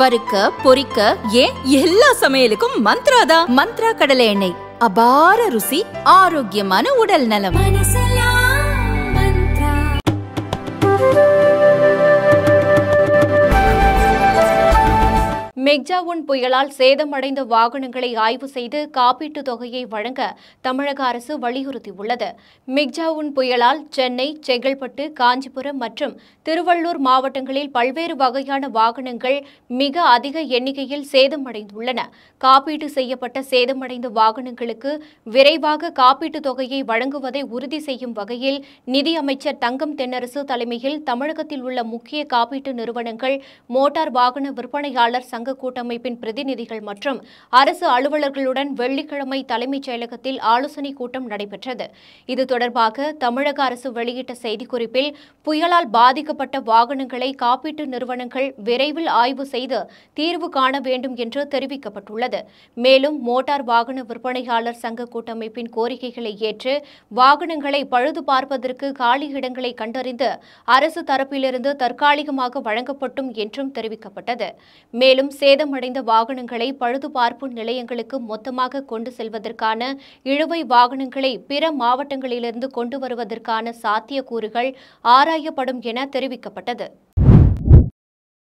வறுக்க பொரிக்க ஏன் எல்லா சமையலுக்கும் மந்த்ரா தான் மந்த்ரா கடலை எண்ணெய் அபார ருசி ஆரோக்கியமான உடல் நலம் ஒன் புயலால் சேதமடைந்த வாகனங்களை ஆய்வு செய்து காப்பீட்டுத் தொகையை வழங்க தமிழக அரசு வலியுறுத்தியுள்ளது ஒன் புயலால் சென்னை செங்கல்பட்டு காஞ்சிபுரம் மற்றும் திருவள்ளூர் மாவட்டங்களில் பல்வேறு வகையான வாகனங்கள் மிக அதிக எண்ணிக்கையில் சேதமடைந்துள்ளன காப்பீடு செய்யப்பட்ட சேதமடைந்த வாகனங்களுக்கு விரைவாக காப்பீட்டுத் தொகையை வழங்குவதை உறுதி செய்யும் வகையில் நிதியமைச்சர் தங்கம் தென்னரசு தலைமையில் தமிழகத்தில் உள்ள முக்கிய காப்பீட்டு நிறுவனங்கள் மோட்டார் வாகன விற்பனையாளர் சங்க கூட்டமைப்பின் பிரதிநிதிகள் மற்றும் அரசு அலுவலர்களுடன் வெள்ளிக்கிழமை தலைமைச் செயலகத்தில் ஆலோசனைக் கூட்டம் நடைபெற்றது இது தொடர்பாக தமிழக அரசு வெளியிட்ட செய்திக்குறிப்பில் புயலால் பாதிக்கப்பட்ட வாகனங்களை காப்பீட்டு நிறுவனங்கள் விரைவில் ஆய்வு செய்து தீர்வு காண வேண்டும் என்று தெரிவிக்கப்பட்டுள்ளது மேலும் மோட்டார் வாகன விற்பனையாளர் சங்க கூட்டமைப்பின் கோரிக்கைகளை ஏற்று வாகனங்களை பழுது பார்ப்பதற்கு காலி இடங்களை கண்டறிந்து அரசு தரப்பிலிருந்து தற்காலிகமாக வழங்கப்பட்டும் என்றும் தெரிவிக்கப்பட்டது மேலும் சேதமடைந்த வாகனங்களை பழுதுபார்ப்பு நிலையங்களுக்கு மொத்தமாக கொண்டு செல்வதற்கான இழுவை வாகனங்களை பிற மாவட்டங்களிலிருந்து கொண்டு வருவதற்கான சாத்தியக்கூறுகள் ஆராயப்படும் என தெரிவிக்கப்பட்டது